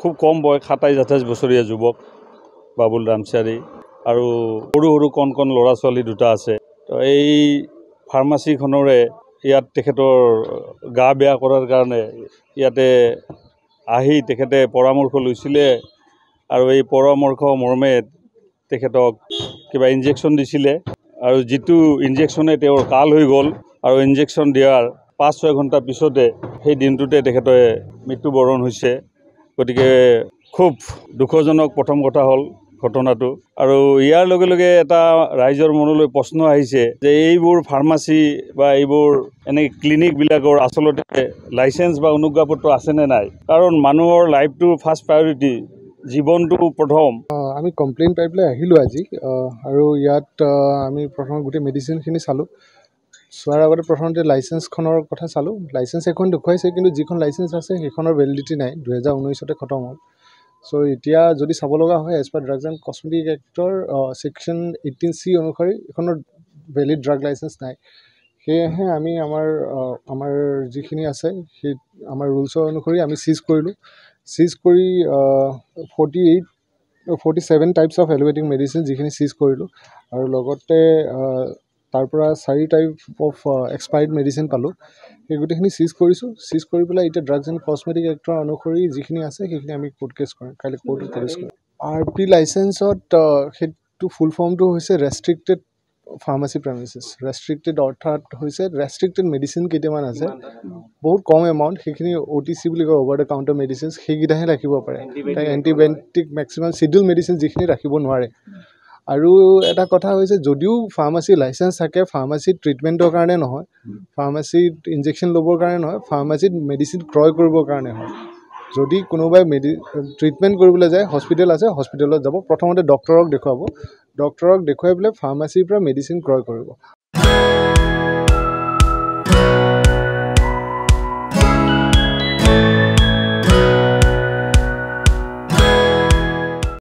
খুব কম বয়স সাতাইছ আঠাইছ বছৰীয়া যুৱক বাবুল ৰামচিয়াৰী আৰু সৰু সৰু কণ কণ ল'ৰা ছোৱালী দুটা আছে তো এই ফাৰ্মাচীখনৰে ইয়াত তেখেতৰ গা বেয়া কৰাৰ কাৰণে ইয়াতে আহি তেখেতে পৰামৰ্শ লৈছিলে আৰু এই পৰামৰ্শ মৰ্মে তেখেতক কিবা ইনজেকশ্যন দিছিলে আৰু যিটো ইনজেকশ্যনে তেওঁৰ কাল হৈ গ'ল আৰু ইনজেকশ্যন দিয়াৰ পাঁচ ছয় ঘণ্টাৰ পিছতে সেই দিনটোতে তেখেতে মৃত্যুবৰণ হৈছে গতিকে খুব দুখজনক প্ৰথম কথা হ'ল ঘটনাটো আৰু ইয়াৰ লগে লগে এটা ৰাইজৰ মনলৈ প্ৰশ্ন আহিছে যে এইবোৰ ফাৰ্মাচী বা এইবোৰ এনে ক্লিনিকবিলাকৰ আচলতে লাইচেঞ্চ বা অনুজ্ঞাপত্ৰ আছেনে নাই কাৰণ মানুহৰ লাইফটো ফাৰ্ষ্ট প্ৰায়ৰিটি জীৱনটো প্ৰথম আমি কমপ্লেইন পাই পেলাই আহিলোঁ আজি আৰু ইয়াত আমি প্ৰথম গোটেই মেডিচিনখিনি চালোঁ চোৱাৰ আগতে প্ৰথমতে লাইচেঞ্চখনৰ কথা চালোঁ লাইচেঞ্চ এখন দেখুৱাইছে কিন্তু যিখন লাইচেঞ্চ আছে সেইখনৰ ভেলিডিটি নাই দুহেজাৰ ঊনৈছতে খতম হ'ল চ' এতিয়া যদি চাব লগা হয় as per drugs and cosmetic এক্টৰ ছেকশ্যন এইটিন চি অনুসৰি এইখনৰ ভেলিড ড্ৰাগ লাইচেঞ্চ নাই সেয়েহে আমি আমাৰ আমাৰ যিখিনি আছে সেই আমাৰ ৰুলছৰ অনুসৰি আমি চিজ কৰিলোঁ চিজ কৰি forty eight forty seven types of allopathic medicine যিখিনি চিজ কৰিলোঁ আৰু লগতে তাৰ পৰা চাৰি টাইপ অফ এক্সপায়াৰ্ড মেডিচিন পালোঁ সেই গোটেইখিনি চিজ কৰিছোঁ চিজ কৰি পেলাই এতিয়া ড্ৰাগছ এণ্ড কচমেটিক এক্টৰ অনুসৰি যিখিনি আছে সেইখিনি আমি ক'ৰ্ট কেছ কৰিম কাইলৈ ক'ৰ্টত কেছ কৰিম আৰ পি লাইচেঞ্চত সেইটো ফুল ফৰ্মটো হৈছে ৰেষ্ট্ৰিক্টেড ফাৰ্মাচী প্ৰেমিচিছ ৰেষ্ট্ৰিক্টেড অৰ্থাৎ হৈছে ৰেষ্ট্ৰিক্টেড মেডিচিন কেইটামান আছে বহুত কম এমাউণ্ট সেইখিনি অ' টি চি বুলি কয় অভাৰ দ্য কাউণ্টাৰ মেডিচিনছ সেইকেইটাহে ৰাখিব পাৰে এণ্টিবায়'টিক মেক্সিমাম চিডিউল মেডিচিন যিখিনি ৰাখিব নোৱাৰে আৰু এটা কথা হৈছে যদিও ফাৰ্মাচী লাইচেঞ্চ থাকে ফাৰ্মাচীত ট্ৰিটমেণ্টৰ কাৰণে নহয় ফাৰ্মাচীত ইনজেকশ্যন ল'বৰ কাৰণে নহয় ফাৰ্মাচীত মেডিচিন ক্ৰয় কৰিবৰ কাৰণে হয় যদি কোনোবাই মেডি ট্ৰিটমেণ্ট কৰিবলৈ যায় হস্পিটেল আছে হস্পিটেলত যাব প্ৰথমতে ডক্টৰক দেখুৱাব ডক্টৰক দেখুৱাই পেলাই ফাৰ্মাচীৰ পৰা মেডিচিন ক্ৰয় কৰিব